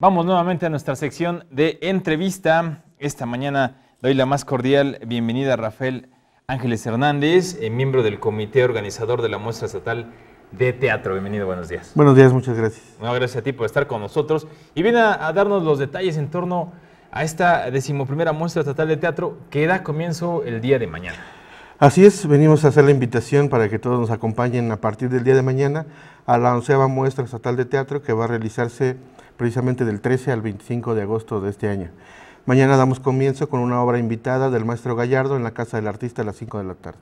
Vamos nuevamente a nuestra sección de entrevista. Esta mañana doy la más cordial bienvenida a Rafael Ángeles Hernández, eh, miembro del comité organizador de la muestra estatal de teatro. Bienvenido, buenos días. Buenos días, muchas gracias. gracias a ti por estar con nosotros y viene a, a darnos los detalles en torno a esta decimoprimera muestra estatal de teatro que da comienzo el día de mañana. Así es, venimos a hacer la invitación para que todos nos acompañen a partir del día de mañana a la onceava muestra estatal de teatro que va a realizarse precisamente del 13 al 25 de agosto de este año. Mañana damos comienzo con una obra invitada del maestro Gallardo en la Casa del Artista a las 5 de la tarde.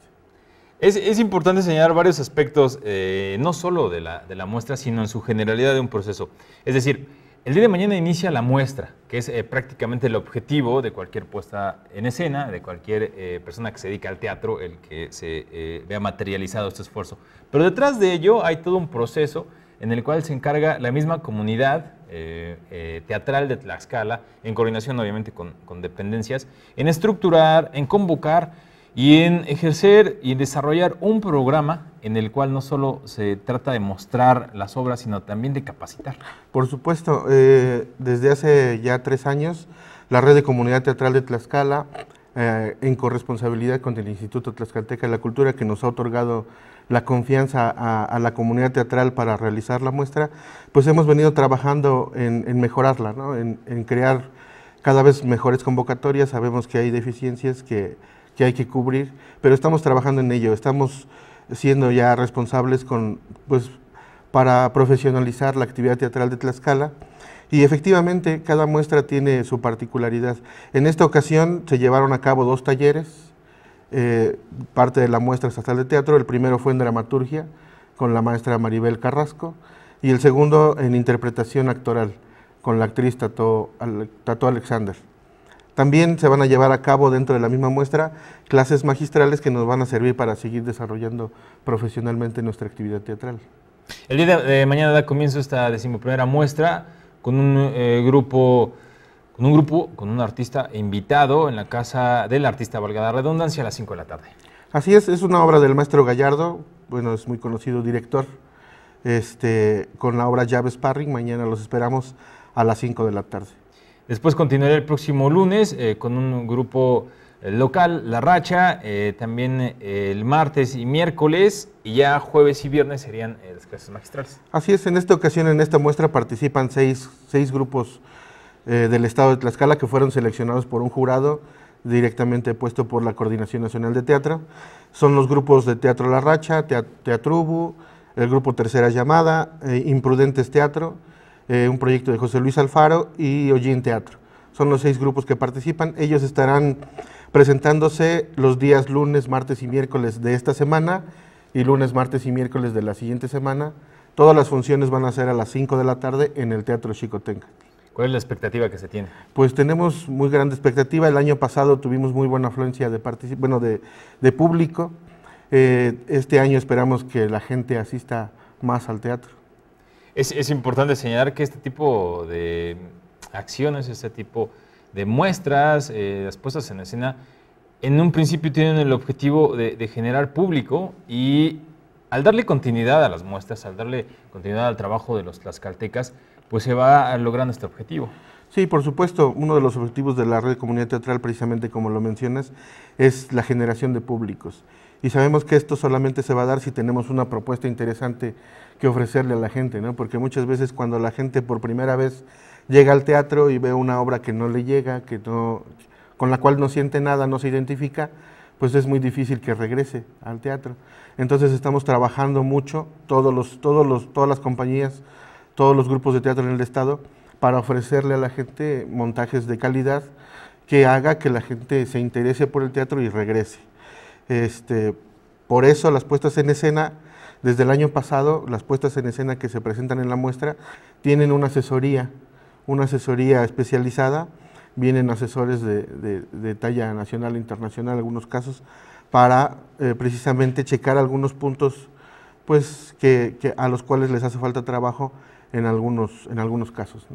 Es, importante señalar varios aspectos, eh, no solo de la, de la muestra, sino en su generalidad de un proceso. Es decir, el día de mañana inicia la muestra, que es eh, prácticamente el objetivo de cualquier puesta en escena, de cualquier eh, persona que se dedica al teatro, el que se eh, vea materializado este esfuerzo. Pero detrás de ello hay todo un proceso en el cual se encarga la misma comunidad teatral de Tlaxcala, en coordinación obviamente con dependencias, en estructurar, en convocar y en ejercer y desarrollar un programa en el cual no solo se trata de mostrar las obras, sino también de capacitar. Por supuesto, eh, desde hace ya tres años, la Red de Comunidad Teatral de Tlaxcala, eh, en corresponsabilidad con el Instituto Tlaxcalteca de la Cultura, que nos ha otorgado la confianza a, la comunidad teatral para realizar la muestra, pues hemos venido trabajando en, mejorarla, ¿no? en crear cada vez mejores convocatorias. Sabemos que hay deficiencias que que hay que cubrir, pero estamos trabajando en ello, estamos siendo ya responsables con, pues, para profesionalizar la actividad teatral de Tlaxcala. Y efectivamente, cada muestra tiene su particularidad. En esta ocasión se llevaron a cabo dos talleres, eh, parte de la muestra estatal de teatro. El primero fue en dramaturgia, con la maestra Maribel Carrasco, y el segundo en interpretación actoral, con la actriz Tato, Alexander. También se van a llevar a cabo dentro de la misma muestra clases magistrales que nos van a servir para seguir desarrollando profesionalmente nuestra actividad teatral. El día de mañana da comienzo esta decimoprimera muestra con un eh, grupo con un grupo, con un artista invitado en la casa del artista, valga la redundancia, a las 5 de la tarde. Así es, es una obra del maestro Gallardo, bueno, es muy conocido director, este, con la obra Llave Sparring, mañana los esperamos a las 5 de la tarde. Después continuaré el próximo lunes eh, con un grupo eh, local, La Racha, eh, también el martes y miércoles, y ya jueves y viernes serían las clases magistrales. Así es, en esta ocasión, en esta muestra participan seis, grupos del Estado de Tlaxcala que fueron seleccionados por un jurado directamente puesto por la Coordinación Nacional de Teatro. Son los grupos de Teatro La Racha, Teatrubu, el grupo Tercera Llamada, Imprudentes Teatro, eh, un proyecto de José Luis Alfaro y Ollín Teatro. Son los seis grupos que participan. Ellos estarán presentándose los días lunes, martes y miércoles de esta semana y lunes, martes y miércoles de la siguiente semana. Todas las funciones van a ser a las 5 de la tarde en el Teatro Chicotenca. ¿Cuál es la expectativa que se tiene? Pues tenemos muy grande expectativa. El año pasado tuvimos muy buena afluencia de, bueno, de, público. Eh, este año esperamos que la gente asista más al teatro. Es, importante señalar que este tipo de acciones, este tipo de muestras, eh, las puestas en escena, en un principio tienen el objetivo de, generar público y al darle continuidad a las muestras, al darle continuidad al trabajo de los caltecas, pues se va logrando este objetivo. Sí, por supuesto, uno de los objetivos de la red comunidad teatral, precisamente como lo mencionas, es la generación de públicos. Y sabemos que esto solamente se va a dar si tenemos una propuesta interesante que ofrecerle a la gente, ¿no? Porque muchas veces cuando la gente por primera vez llega al teatro y ve una obra que no le llega, que no, con la cual no siente nada, no se identifica, pues es muy difícil que regrese al teatro. Entonces estamos trabajando mucho, todos los, todos todas las compañías, todos los grupos de teatro en el Estado, para ofrecerle a la gente montajes de calidad que haga que la gente se interese por el teatro y regrese. Este, por eso las puestas en escena, desde el año pasado, las puestas en escena que se presentan en la muestra tienen una asesoría, una asesoría especializada, vienen asesores de, talla nacional e internacional, en algunos casos, para eh, precisamente checar algunos puntos pues, a los cuales les hace falta trabajo en algunos, en algunos casos.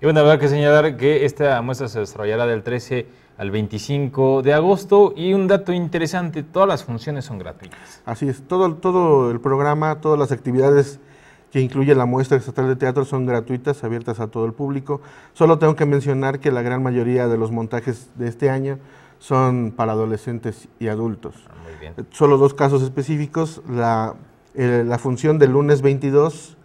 Y bueno, habrá que señalar que esta muestra se desarrollará del 13 al 25 de agosto y un dato interesante, todas las funciones son gratuitas. Así es, todo, todo el programa, todas las actividades que incluye la muestra estatal de teatro son gratuitas, abiertas a todo el público. Solo tengo que mencionar que la gran mayoría de los montajes de este año son para adolescentes y adultos. Ah, Solo dos casos específicos, la, eh, la función del lunes 22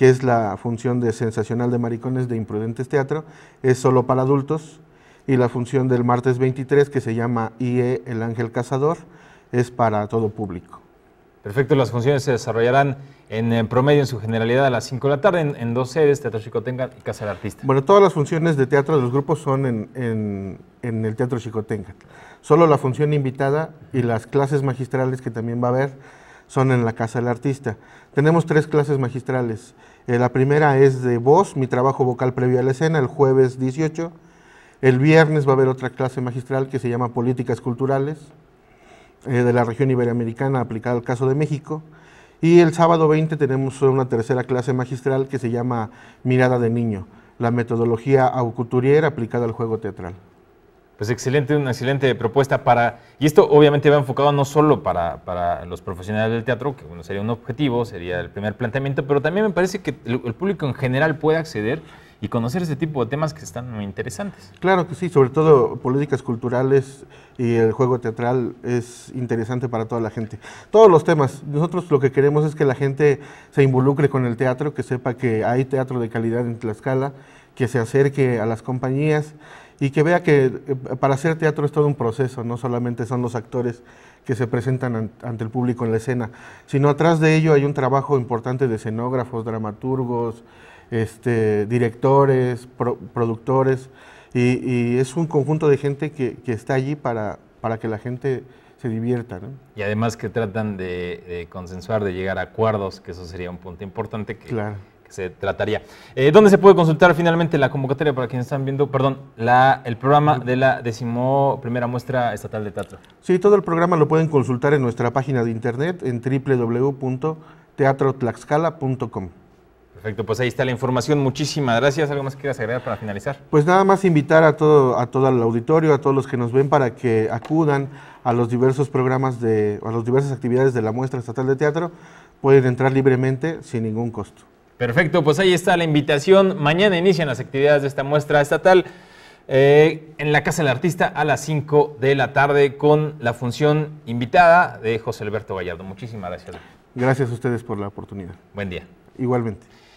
que es la función de Sensacional de Maricones de Imprudentes Teatro, es solo para adultos, y la función del martes 23, que se llama IE El Ángel Cazador, es para todo público. Perfecto, las funciones se desarrollarán en, promedio, en su generalidad, a las 5 de la tarde, en, dos sedes, Teatro chicotenga y Casa del Artista. Bueno, todas las funciones de teatro de los grupos son en, el Teatro chicotenga Solo la función invitada y las clases magistrales que también va a haber son en la casa del artista. Tenemos tres clases magistrales. Eh, la primera es de voz, mi trabajo vocal previo a la escena, el jueves 18. El viernes va a haber otra clase magistral que se llama Políticas Culturales eh, de la región iberoamericana aplicada al caso de México. Y el sábado 20 tenemos una tercera clase magistral que se llama Mirada de Niño, la metodología aucuturier aplicada al juego teatral. Pues excelente, una excelente propuesta para, y esto obviamente va enfocado no solo para, los profesionales del teatro, que bueno, sería un objetivo, sería el primer planteamiento, pero también me parece que el, el público en general puede acceder y conocer ese tipo de temas que están muy interesantes. Claro que sí, sobre todo políticas culturales y el juego teatral es interesante para toda la gente. Todos los temas, nosotros lo que queremos es que la gente se involucre con el teatro, que sepa que hay teatro de calidad en Tlaxcala, que se acerque a las compañías y que vea que eh, para hacer teatro es todo un proceso, no solamente son los actores que se presentan ante el público en la escena, sino atrás de ello hay un trabajo importante de escenógrafos, dramaturgos, este, directores, productores, y, es un conjunto de gente que, está allí para, para que la gente se divierta. Y además que tratan de, consensuar, de llegar a acuerdos, que eso sería un punto importante que claro se trataría. Eh, ¿Dónde se puede consultar finalmente la convocatoria para quienes están viendo, perdón, la, el programa de la decimo primera muestra estatal de teatro? Sí, todo el programa lo pueden consultar en nuestra página de internet en www.teatrotlaxcala.com. Perfecto, pues ahí está la información. Muchísimas gracias. ¿Algo más que quieras agregar para finalizar? Pues nada más invitar a todo, a todo el auditorio, a todos los que nos ven, para que acudan a los diversos programas, de, a las diversas actividades de la muestra estatal de teatro. Pueden entrar libremente sin ningún costo. Perfecto, pues ahí está la invitación. Mañana inician las actividades de esta muestra estatal eh, en la Casa del Artista a las 5 de la tarde con la función invitada de José Alberto Gallardo. Muchísimas gracias. Gracias a ustedes por la oportunidad. Buen día. Igualmente.